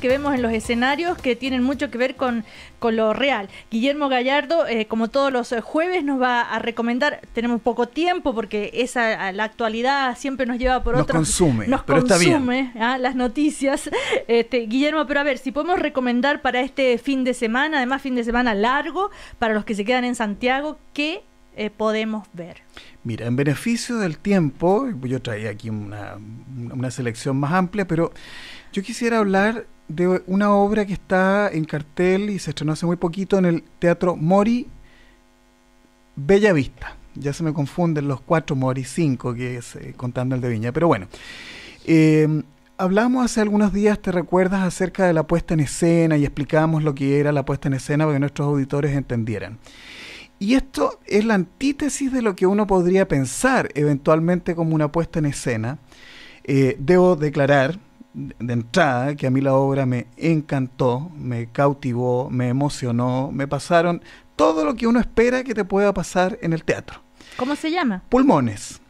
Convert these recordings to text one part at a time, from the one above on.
que vemos en los escenarios que tienen mucho que ver con, lo real. Guillermo Gallardo, eh, como todos los eh, jueves, nos va a recomendar, tenemos poco tiempo porque esa la actualidad siempre nos lleva por otro. Nos consume, nos consume ¿ah? las noticias. Este, Guillermo, pero a ver, si podemos recomendar para este fin de semana, además fin de semana largo, para los que se quedan en Santiago, ¿qué eh, podemos ver? Mira, en beneficio del tiempo, yo traía aquí una, una selección más amplia, pero yo quisiera hablar de una obra que está en cartel y se estrenó hace muy poquito en el Teatro Mori Bella Vista. Ya se me confunden los cuatro Mori, cinco, que es eh, contando el de Viña. Pero bueno, em, hablamos hace algunos días, te recuerdas, acerca de la puesta en escena y explicamos lo que era la puesta en escena para que nuestros auditores entendieran. Y esto es la antítesis de lo que uno podría pensar eventualmente como una puesta en escena. Eh, debo declarar, de entrada que a mí la obra me encantó, me cautivó, me emocionó, me pasaron todo lo que uno espera que te pueda pasar en el teatro. ¿Cómo se llama? Pulmones.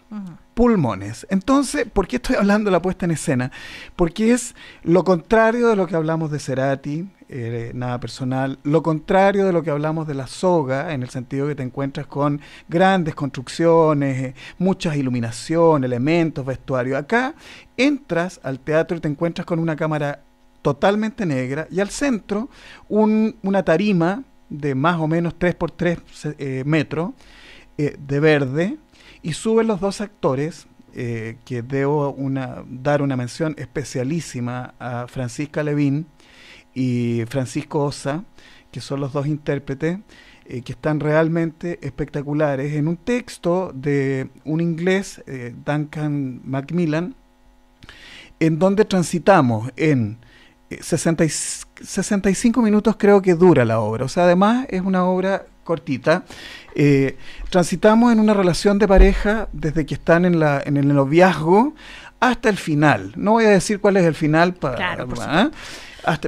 Pulmones. Entonces, ¿por qué estoy hablando de la puesta en escena? Porque es lo contrario de lo que hablamos de Cerati, eh, nada personal. Lo contrario de lo que hablamos de la soga, en el sentido que te encuentras con grandes construcciones, eh, muchas iluminaciones, elementos, vestuario. Acá entras al teatro y te encuentras con una cámara totalmente negra y al centro una tarima de más o menos 3 por 3 eh, metros de verde y suben los dos actores que debo una, dar una mención especialísima a Francisca Levín, y Francisco Osa, que son los dos intérpretes, eh, que están realmente espectaculares, en un texto de un inglés, eh, Duncan Macmillan, en donde transitamos en 60 eh, 65 minutos creo que dura la obra, o sea, además es una obra cortita. transitamos en una relación de pareja desde que están en, la, en el noviazgo hasta el final. No voy a decir cuál es el final para... Claro,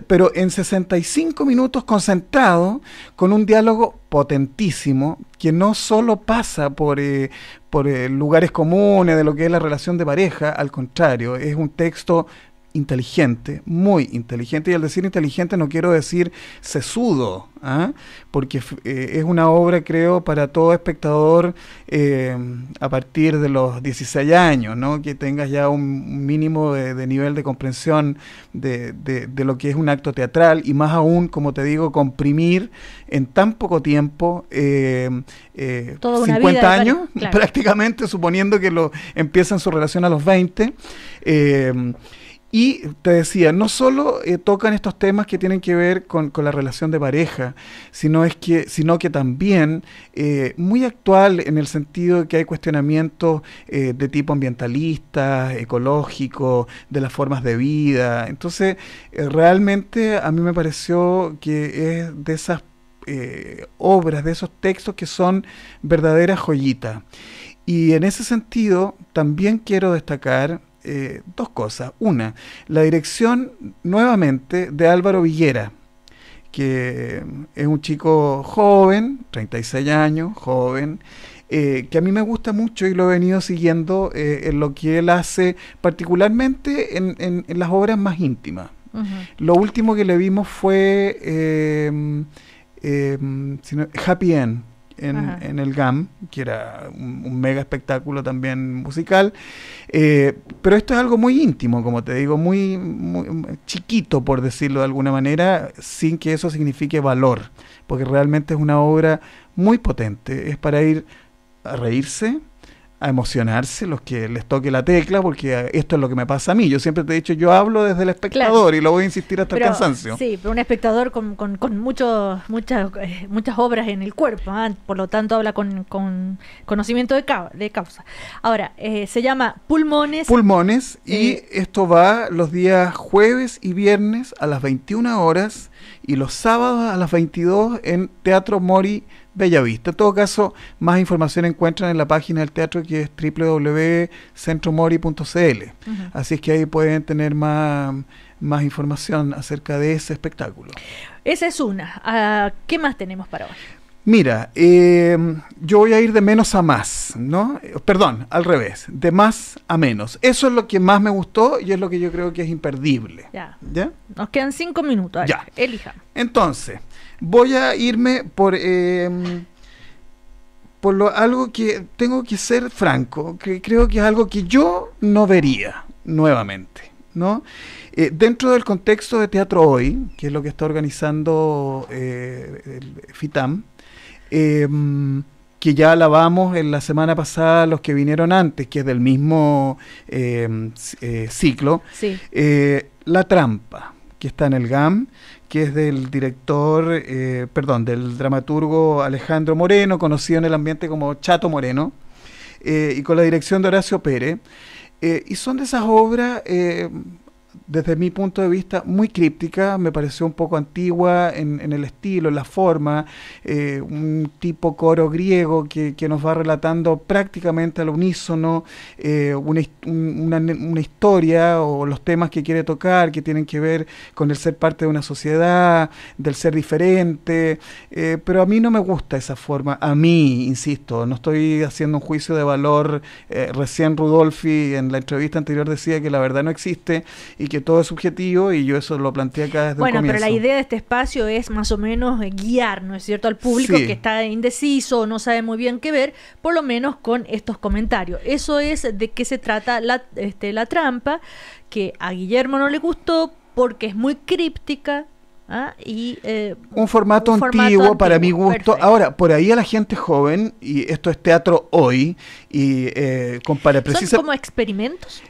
pero en 65 minutos concentrado, con un diálogo potentísimo, que no solo pasa por, eh, por eh, lugares comunes de lo que es la relación de pareja, al contrario, es un texto inteligente, muy inteligente, y al decir inteligente no quiero decir sesudo, ¿ah? porque eh, es una obra, creo, para todo espectador eh, a partir de los 16 años, ¿no? que tengas ya un mínimo de, nivel de comprensión de, lo que es un acto teatral, y más aún, como te digo, comprimir en tan poco tiempo, 50 eh, años, prácticamente, suponiendo que lo en su relación a los 20. Y te decía, no solo eh, tocan estos temas que tienen que ver con, la relación de pareja, sino, es que, sino que también eh, muy actual en el sentido de que hay cuestionamientos eh, de tipo ambientalista, ecológico, de las formas de vida. Entonces, realmente a mí me pareció que es de esas obras, de esos textos que son verdaderas joyitas. Y en ese sentido, también quiero destacar eh, dos cosas. Una, la dirección nuevamente de Álvaro Villera, que eh, es un chico joven, 36 años, joven, eh, que a mí me gusta mucho y lo he venido siguiendo en lo que él hace, particularmente en, las obras más íntimas. Lo último que le vimos fue Happy End, en, el GAM, que era un, mega espectáculo también musical. Eh, pero esto es algo muy íntimo, como te digo, muy, chiquito, por decirlo de alguna manera, sin que eso signifique valor, porque realmente es una obra muy potente. Es para ir a reírse, a emocionarse los que les toque la tecla, porque esto es lo que me pasa a mí. Yo siempre te he dicho, yo hablo desde el espectador y lo voy a insistir hasta el cansancio. Sí, pero un espectador con, con, con muchas, eh, muchas obras en el cuerpo, ¿ah? por lo tanto habla con, con conocimiento de, de causa. Ahora, eh, se llama Pulmones. Pulmones, y eh. esto va los días jueves y viernes a las 21 horas y los sábados a las 22 en Teatro Mori Bellavista. En todo caso, más información encuentran en la página del teatro que es www.centromori.cl. Así es que ahí pueden tener más, información acerca de ese espectáculo. Esa es una. Ah, ¿Qué más tenemos para hoy? Mira, eh, yo voy a ir de menos a más, ¿no? Perdón, al revés, de más a menos. Eso es lo que más me gustó y es lo que yo creo que es imperdible. Ya. ¿Ya? Nos quedan cinco minutos. ya. Elija. Entonces, voy a irme por, eh, por lo, algo que tengo que ser franco, que creo que es algo que yo no vería nuevamente. ¿no? Eh, dentro del contexto de Teatro Hoy, que es lo que está organizando el FITAM, Em, que ya alabamos en la semana pasada los que vinieron antes, que es del mismo em, eh, ciclo, eh, La Trampa, que está en el GAM, que es del director, eh, perdón, del dramaturgo Alejandro Moreno, conocido en el ambiente como Chato Moreno, y con la dirección de Horacio Pérez. y son de esas obras desde mi punto de vista, muy críptica, me pareció un poco antigua en, el estilo, en la forma, eh, un tipo coro griego que, nos va relatando prácticamente al unísono eh, una, historia o los temas que quiere tocar, que tienen que ver con el ser parte de una sociedad, del ser diferente, eh, pero a mí no me gusta esa forma, a mí, insisto, no estoy haciendo un juicio de valor, recién Rudolfi en la entrevista anterior decía que la verdad no existe, y que todo es subjetivo y yo eso lo planteé acá desde bueno, Bueno, pero la idea de este espacio es más o menos eh, guiar, ¿no es cierto?, al público que está indeciso no sabe muy bien qué ver, por lo menos con estos comentarios. Eso es de qué se trata la, este, la trampa, que a Guillermo no le gustó porque es muy críptica, Ah, eh, un, formato, antiguo, para mi gusto. Ahora, por ahí a la gente joven, y esto es teatro hoy, y eh, para precisamente ¿Son como experimentos?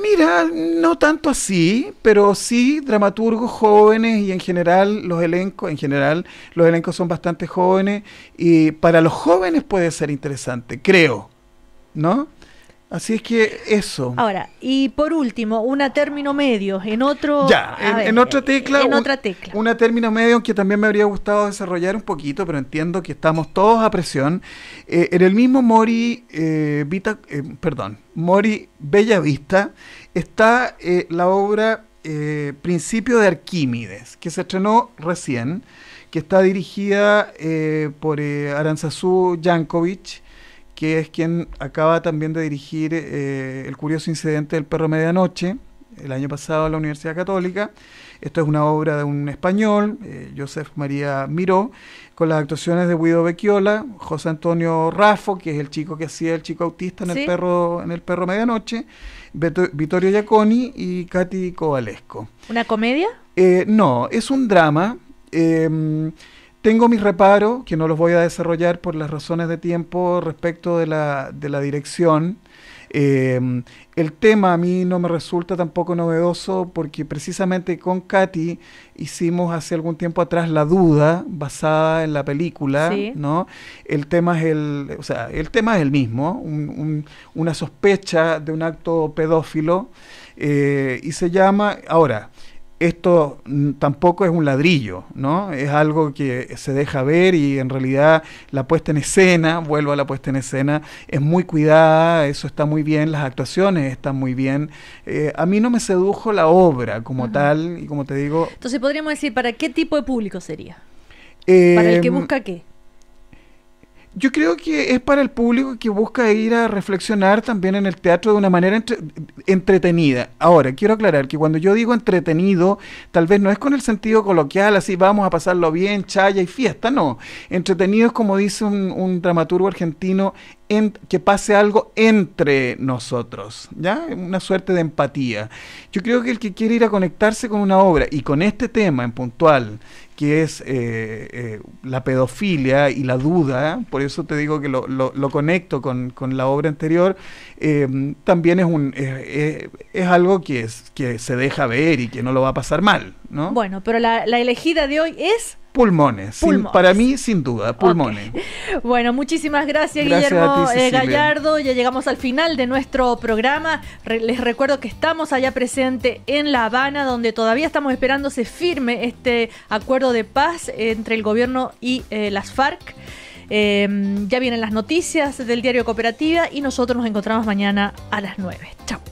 mira, no tanto así, pero sí dramaturgos jóvenes y en general los elencos, en general los elencos son bastante jóvenes, y para los jóvenes puede ser interesante, creo, ¿no? Así es que eso. Ahora, y por último, una término medio, en otro... Ya, en, otra tecla. En otra tecla. Una término medio que también me habría gustado desarrollar un poquito, pero entiendo que estamos todos a presión. Eh, en el mismo Mori, eh, eh, perdón, Mori Bellavista, está la obra Principio de Arquímedes, que se estrenó recién, que está dirigida por Aranzazú Jankovic que es quien acaba también de dirigir eh, El curioso incidente del perro medianoche, el año pasado en la Universidad Católica. Esto es una obra de un español, eh, Joseph María Miró, con las actuaciones de Guido Becchiola, José Antonio Raffo, que es el chico que hacía el chico autista en, el, perro, en el perro medianoche, Vittorio Giaconi y Katy Covalesco. ¿Una comedia? Eh, no, es un drama. Em, tengo mis reparos, que no los voy a desarrollar por las razones de tiempo respecto de la, dirección. Eh, el tema a mí no me resulta tampoco novedoso porque precisamente con Katy hicimos hace algún tiempo atrás La Duda, basada en la película, ¿no? El tema es el, el tema es el mismo, una sospecha de un acto pedófilo eh, y se llama, ahora, esto tampoco es un ladrillo, ¿no? Es algo que se deja ver y en realidad la puesta en escena, vuelvo a la puesta en escena, es muy cuidada, eso está muy bien, las actuaciones están muy bien. Eh, a mí no me sedujo la obra como tal y como te digo... Entonces podríamos decir, ¿para qué tipo de público sería? ¿Para el que em, busca qué? Yo creo que es para el público que busca ir a reflexionar también en el teatro de una manera entretenida. Ahora, quiero aclarar que cuando yo digo entretenido, tal vez no es con el sentido coloquial, así vamos a pasarlo bien, chaya y fiesta, no. Entretenido es como dice un, un dramaturgo argentino, que pase algo entre nosotros, ¿ya? Una suerte de empatía. Yo creo que el que quiere ir a conectarse con una obra y con este tema en puntual, que es eh, eh, la pedofilia y la duda, por eso te digo que lo, conecto con, la obra anterior, em, también es, un, es algo que, se deja ver y que no lo va a pasar mal, ¿no? Bueno, pero la elegida de hoy es Pulmones. para mí, sin duda, pulmones. Bueno, muchísimas gracias, Guillermo eh, Gallardo. Ya llegamos al final de nuestro programa. les recuerdo que estamos allá presente en La Habana, donde todavía estamos esperando se firme este acuerdo de paz entre el gobierno y eh, las FARC. Em, ya vienen las noticias del diario Cooperativa y nosotros nos encontramos mañana a las 9. Chao.